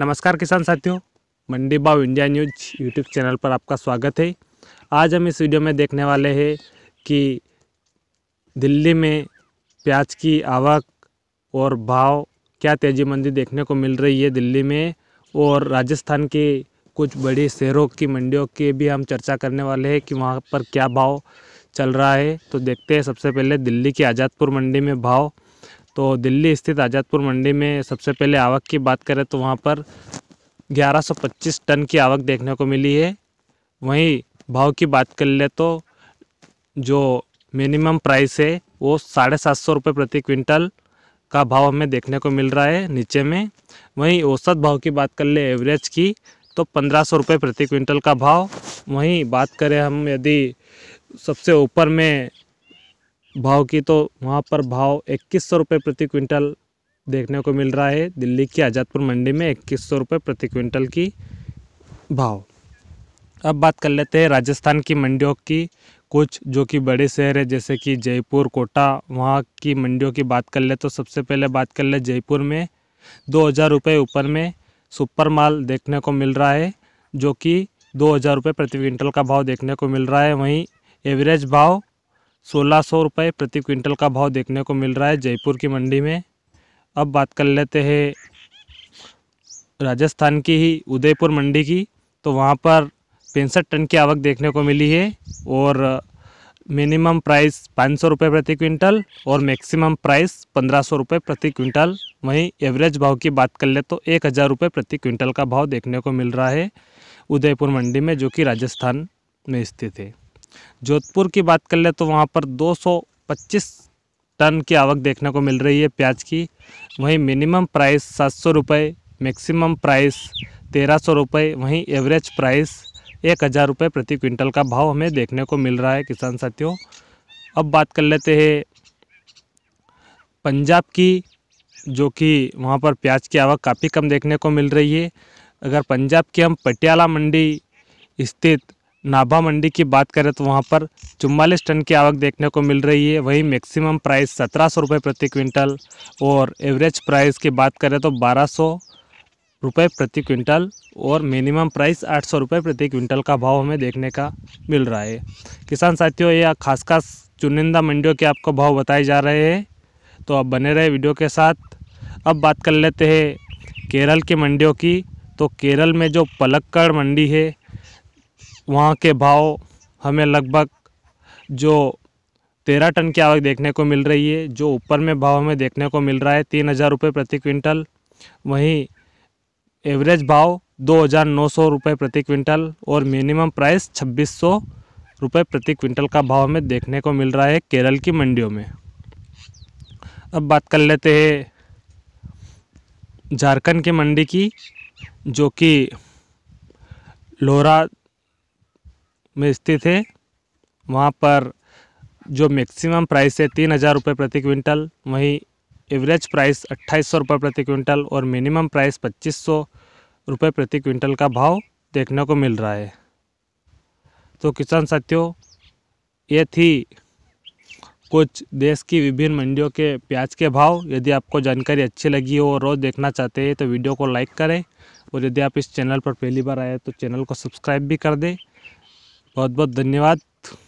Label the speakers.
Speaker 1: नमस्कार किसान साथियों मंडी भाव इंडिया न्यूज यूट्यूब चैनल पर आपका स्वागत है आज हम इस वीडियो में देखने वाले हैं कि दिल्ली में प्याज की आवक और भाव क्या तेजी मंदी देखने को मिल रही है दिल्ली में और राजस्थान के कुछ बड़े शहरों की मंडियों के भी हम चर्चा करने वाले हैं कि वहाँ पर क्या भाव चल रहा है तो देखते हैं सबसे पहले दिल्ली की आज़ादपुर मंडी में भाव तो दिल्ली स्थित आज़ादपुर मंडी में सबसे पहले आवक की बात करें तो वहाँ पर 1125 टन की आवक देखने को मिली है वहीं भाव की बात कर ले तो जो मिनिमम प्राइस है वो साढ़े सात सौ रुपये प्रति क्विंटल का भाव हमें देखने को मिल रहा है नीचे में वहीं औसत भाव की बात कर ले एवरेज की तो पंद्रह सौ रुपये प्रति क्विंटल का भाव वहीं बात करें हम यदि सबसे ऊपर में भाव की तो वहाँ पर भाव इक्कीस सौ रुपये प्रति क्विंटल देखने को मिल रहा है दिल्ली की आज़ादपुर मंडी में इक्कीस सौ रुपये प्रति क्विंटल की भाव अब बात कर लेते हैं राजस्थान की मंडियों की कुछ जो कि बड़े शहर है जैसे कि जयपुर कोटा वहाँ की मंडियों की बात कर ले तो सबसे पहले बात कर ले जयपुर में दो हज़ार रुपये ऊपर में सुपर माल देखने को मिल रहा है जो कि दो हज़ार रुपये प्रति क्विंटल का भाव देखने को मिल रहा है वहीं एवरेज भाव सोलह सौ रुपये प्रति क्विंटल का भाव देखने को मिल रहा है जयपुर की मंडी में अब बात कर लेते हैं राजस्थान की ही उदयपुर मंडी की तो वहाँ पर पैंसठ टन की आवक देखने को मिली है और मिनिमम प्राइस पाँच सौ रुपये प्रति क्विंटल और मैक्सिमम प्राइस पंद्रह सौ रुपये प्रति क्विंटल वहीं एवरेज भाव की बात कर ले तो एक हज़ार रुपये प्रति क्विंटल का भाव देखने को मिल रहा है उदयपुर मंडी में जो कि राजस्थान में स्थित है जोधपुर की बात कर ले तो वहाँ पर 225 टन की आवक देखने को मिल रही है प्याज की वहीं मिनिमम प्राइस सात सौ रुपये मैक्सिमम प्राइस तेरह सौ रुपये वहीं एवरेज प्राइस एक हज़ार रुपये प्रति क्विंटल का भाव हमें देखने को मिल रहा है किसान साथियों अब बात कर लेते हैं पंजाब की जो कि वहाँ पर प्याज की आवक काफ़ी कम देखने को मिल रही है अगर पंजाब की हम पटियाला मंडी स्थित नाभा मंडी की बात करें तो वहाँ पर चुम्बालीस टन की आवक देखने को मिल रही है वहीं मैक्सिमम प्राइस सत्रह सौ रुपये प्रति क्विंटल और एवरेज प्राइस की बात करें तो बारह सौ रुपये प्रति क्विंटल और मिनिमम प्राइस आठ सौ रुपये प्रति क्विंटल का भाव हमें देखने का मिल रहा है किसान साथियों यह खास खास चुनिंदा मंडियों के आपको भाव बताए जा रहे हैं तो आप बने रहे वीडियो के साथ अब बात कर लेते हैं केरल की मंडियों की तो केरल में जो पलक्कड़ मंडी है वहाँ के भाव हमें लगभग जो तेरह टन की आवक देखने को मिल रही है जो ऊपर में भाव हमें देखने को मिल रहा है तीन हज़ार रुपये प्रति क्विंटल वहीं एवरेज भाव दो हज़ार नौ सौ रुपये प्रति क्विंटल और मिनिमम प्राइस छब्बीस सौ रुपये प्रति क्विंटल का भाव हमें देखने को मिल रहा है केरल की मंडियों में अब बात कर लेते हैं झारखंड की मंडी की जो कि लोहरा में स्थित है वहाँ पर जो मैक्सिमम प्राइस है तीन हज़ार रुपये प्रति क्विंटल वहीं एवरेज प्राइस अट्ठाईस सौ रुपये प्रति क्विंटल और मिनिमम प्राइस पच्चीस सौ रुपये प्रति क्विंटल का भाव देखने को मिल रहा है तो किसान साथियों ये थी कुछ देश की विभिन्न मंडियों के प्याज के भाव यदि आपको जानकारी अच्छी लगी हो और रोज़ देखना चाहते हैं तो वीडियो को लाइक करें और यदि आप इस चैनल पर पहली बार आए तो चैनल को सब्सक्राइब भी कर दें बहुत बहुत धन्यवाद